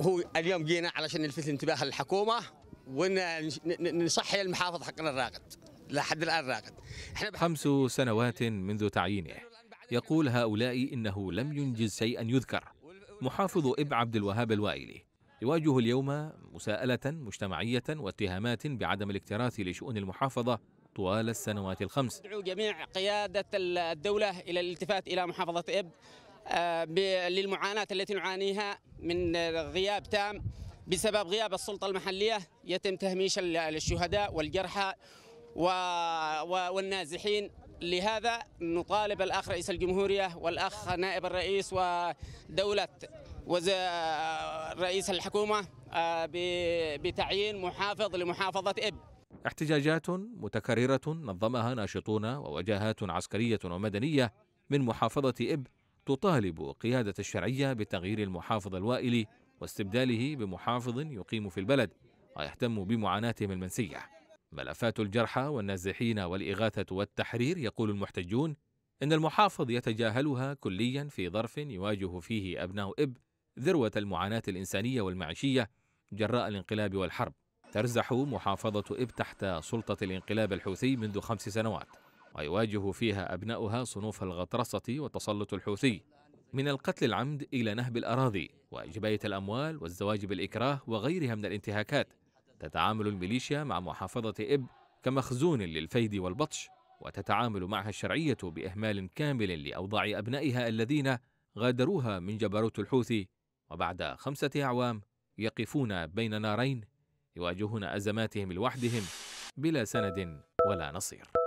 هو اليوم جينا علشان نلفت انتباه الحكومه ونصحي المحافظ حقنا الراقد لحد الان راقد احنا خمس سنوات منذ تعيينه يقول هؤلاء انه لم ينجز شيئا يذكر محافظ اب عبد الوهاب الوائلي يواجه اليوم مساءله مجتمعيه واتهامات بعدم الاكتراث لشؤون المحافظه طوال السنوات الخمس ندعو جميع قياده الدوله الى الالتفات الى محافظه اب للمعاناة التي نعانيها من غياب تام بسبب غياب السلطة المحلية يتم تهميش الشهداء والجرحى والنازحين لهذا نطالب الأخ رئيس الجمهورية والأخ نائب الرئيس ودولة رئيس الحكومة آه، بتعيين محافظ لمحافظة إب احتجاجات متكررة نظمها ناشطون ووجاهات عسكرية ومدنية من محافظة إب تطالب قيادة الشرعية بتغيير المحافظ الوائلي واستبداله بمحافظ يقيم في البلد ويهتم بمعاناتهم المنسية ملفات الجرحى والنازحين والإغاثة والتحرير يقول المحتجون إن المحافظ يتجاهلها كليا في ظرف يواجه فيه أبناء إب ذروة المعاناة الإنسانية والمعيشية جراء الانقلاب والحرب ترزح محافظة إب تحت سلطة الانقلاب الحوثي منذ خمس سنوات ويواجه فيها أبناؤها صنوف الغطرسة والتسلط الحوثي من القتل العمد إلى نهب الأراضي وجباية الأموال والزواج بالإكراه وغيرها من الانتهاكات تتعامل الميليشيا مع محافظة إب كمخزون للفيد والبطش وتتعامل معها الشرعية بإهمال كامل لأوضاع أبنائها الذين غادروها من جبروت الحوثي وبعد خمسة أعوام يقفون بين نارين يواجهون أزماتهم لوحدهم بلا سند ولا نصير